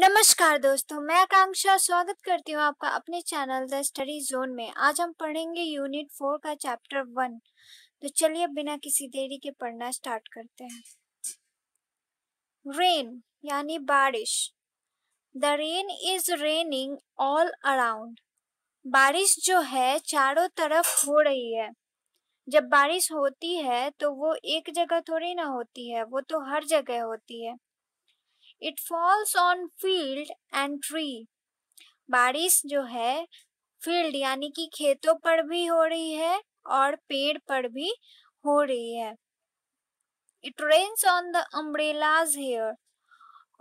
नमस्कार दोस्तों मैं आकांक्षा स्वागत करती हूँ आपका अपने चैनल द स्टडी जोन में आज हम पढ़ेंगे यूनिट फोर का चैप्टर वन तो चलिए बिना किसी देरी के पढ़ना स्टार्ट करते हैं रेन यानी बारिश the rain is raining all around बारिश जो है चारों तरफ हो रही है जब बारिश होती है तो वो एक जगह थोड़ी ना होती है वो तो हर जगह होती है it falls on field and tree बारिश जो है फील्ड यानी कि खेतों पर भी हो रही है और पेड़ पर भी हो रही है it rains on the umbrellas here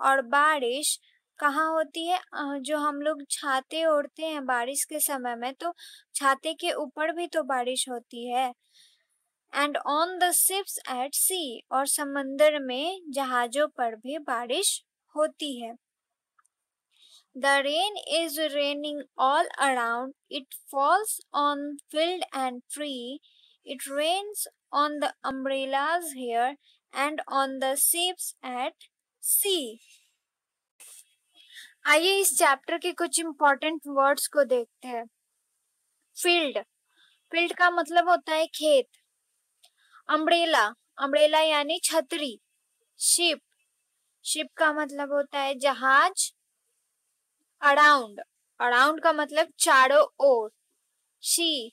और बारिश कहाँ होती है जो हम लोग छाते ओढ़ते हैं बारिश के समय में तो छाते के ऊपर भी तो बारिश होती है and on the ships at sea और समंदर में जहाजों पर भी बारिश होती है the rain is raining all around it falls on field and tree it rains on the umbrellas here and on the ships at sea आइए इस चैप्टर के कुछ इंपॉर्टेंट वर्ड्स को देखते हैं फील्ड फील्ड का मतलब होता है खेत अम्ब्रेला अम्ब्रेला यानी छतरी शिप शिप का मतलब होता है जहाज अराउंड अराउंड का मतलब चारों ओर सी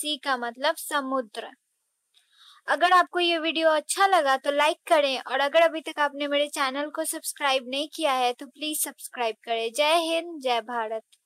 सी का मतलब समुद्र अगर आपको ये वीडियो अच्छा लगा तो लाइक करें और अगर अभी तक आपने मेरे चैनल को सब्सक्राइब नहीं किया है तो प्लीज सब्सक्राइब करें जय हिंद जय भारत